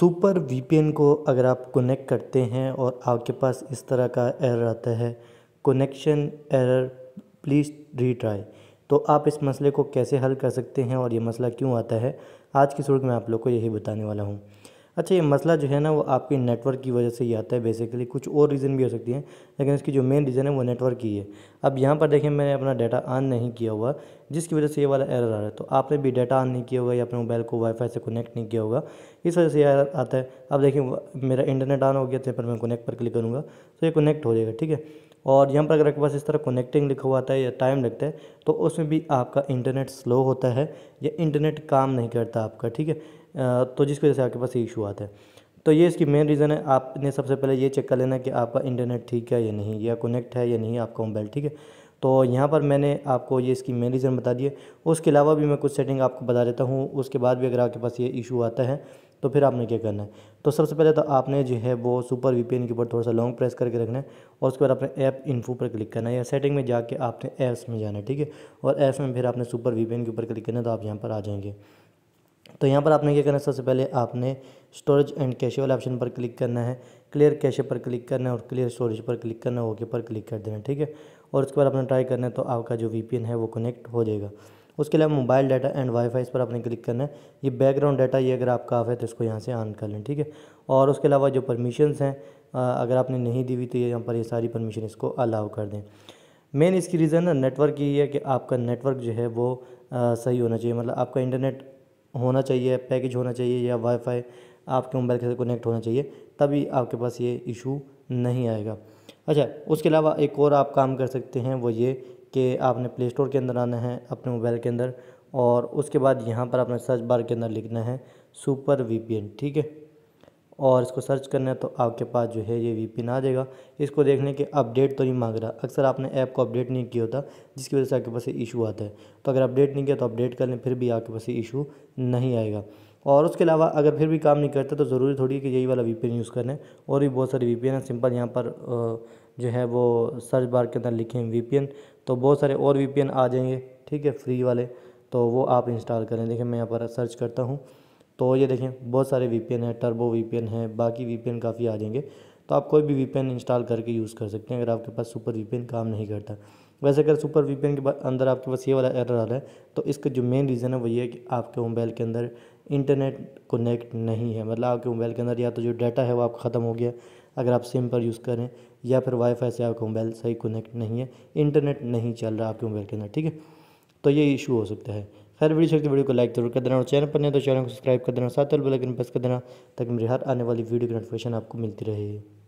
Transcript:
super VPN को अगर आप कनेक्ट करते हैं और आपके पास इस तरह का एरर आता है कनेक्शन एरर प्लीज़ रीट्राई तो आप इस मसले को कैसे हल कर सकते हैं और ये मसला क्यों आता है आज की सुर्ख में आप लोग को यही बताने वाला हूँ अच्छा ये मसला जो है ना वो आपके नेटवर्क की वजह से ही आता है बेसिकली कुछ और रीज़न भी हो सकती है लेकिन इसकी जो मेन रीज़न है वो नेटवर्क की है अब यहाँ पर देखें मैंने अपना डाटा ऑन नहीं किया हुआ जिसकी वजह से ये वाला एरर आ रहा है तो आपने भी डाटा ऑन नहीं किया होगा या अपने मोबाइल को वाईफाई से कनेक्ट नहीं किया होगा इस वजह से एरर आता है अब देखिए मेरा इंटरनेट ऑन हो गया तो पर मैं कनेक्ट पर क्लिक करूँगा तो ये कनेक्ट हो जाएगा ठीक है और यहाँ पर अगर आपके पास इस तरह कनेक्टिंग लिखा हुआ आता है या टाइम लगता है तो उसमें भी आपका इंटरनेट स्लो होता है या इंटरनेट काम नहीं करता आपका ठीक है तो जिसकी वजह से आपके पास इशू आता है तो ये इसकी मेन रीज़न है आपने सबसे पहले ये चेक कर लेना कि आपका इंटरनेट ठीक है या नहीं या कनेक्ट है या नहीं आपका मोबाइल ठीक है तो यहाँ पर मैंने आपको ये इसकी मेन रीज़न बता दी है उसके अलावा भी मैं कुछ सेटिंग आपको बता देता हूँ उसके बाद भी अगर आपके पास ये इशू आता है तो फिर आपने क्या करना है तो सबसे पहले तो आपने जो है वो सुपर वी के ऊपर थोड़ा सा लॉन्ग प्रेस करके रखना है और उसके बाद आपने ऐप इन्फो पर क्लिक करना है या सेटिंग में जाके आपने ऐप्स में जाना है ठीक है और ऐप्स में फिर आपने सुपर वी के ऊपर क्लिक करना है तो आप यहाँ पर आ जाएंगे तो यहाँ पर आपने क्या करना है सबसे पहले आपने स्टोरेज एंड कैशे वाले ऑप्शन पर क्लिक करना है क्लियर कैशे पर क्लिक करना है और क्लियर स्टोरेज पर क्लिक करना है ओके पर क्लिक कर देना ठीक है और उसके बाद आपने ट्राई करना है तो आपका जो वी है वो कनेक्ट हो जाएगा उसके अलावा मोबाइल डाटा एंड वाईफाई इस पर आपने क्लिक करना है ये बैकग्राउंड डाटा ये अगर आपका ऑफ है तो इसको यहाँ से ऑन कर लें ठीक है और उसके अलावा जो परमिशन हैं अगर आपने नहीं दी हुई तो ये यहाँ पर ये सारी परमिशन इसको अलाउ कर दें मेन इसकी रीज़न ना नेटवर्क ये है कि आपका नेटवर्क जो है वो आ, सही होना चाहिए मतलब आपका इंटरनेट होना चाहिए पैकेज होना चाहिए या वाईफाई आपके मोबाइल के साथ कनेक्ट होना चाहिए तभी आपके पास ये इशू नहीं आएगा अच्छा उसके अलावा एक और आप काम कर सकते हैं वो ये कि आपने प्ले स्टोर के अंदर आना है अपने मोबाइल के अंदर और उसके बाद यहाँ पर आपने सर्च बार के अंदर लिखना है सुपर वी ठीक है और इसको सर्च करना है तो आपके पास जो है ये वी आ जाएगा इसको देखने के अपडेट तो नहीं मांग रहा अक्सर आपने ऐप को अपडेट नहीं किया होता जिसकी वजह से आपके पास ये इशू आता है तो अगर अपडेट नहीं किया तो अपडेट कर लें फिर भी आपके पास इशू नहीं आएगा और उसके अलावा अगर फिर भी काम नहीं करता तो ज़रूरी थोड़ी है कि यही वाला वी यूज़ करें और भी बहुत सारी वी है सिंपल यहाँ पर जो है वो सर्च बार के अंदर लिखें वी तो बहुत सारे और वी आ जाएंगे ठीक है फ्री वाले तो वो आप इंस्टॉल करें देखें मैं यहाँ पर सर्च करता हूँ तो ये देखें बहुत सारे वी हैं टर्बो वी हैं बाकी वी काफ़ी आ जाएंगे तो आप कोई भी वी इंस्टॉल करके यूज़ कर सकते हैं अगर आपके पास सुपर वी काम नहीं करता वैसे अगर सुपर वी के अंदर आपके पास ये वाला एरर आ रहा है तो इसका जो मेन रीज़न है वो ये है कि आपके मोबाइल के अंदर इंटरनेट कनेक्ट नहीं है मतलब आपके मोबाइल के अंदर या तो जो डाटा है वो आपका ख़त्म हो गया अगर आप सिम पर यूज़ करें या फिर वाईफाई से आपका मोबाइल सही कनेक्ट नहीं है इंटरनेट नहीं चल रहा आपके मोबाइल के अंदर ठीक है तो ये इशू हो सकता है खैर वीडियो सकते वीडियो को लाइक जरूर कर देना और चैनल पर नहीं तो चैनल को सब्सक्राइब कर देना साथ बेल आइकन प्रेस कर देना ताकि मेरी हर आने वाली वीडियो की नोटिफिकेशन आपको मिलती रहे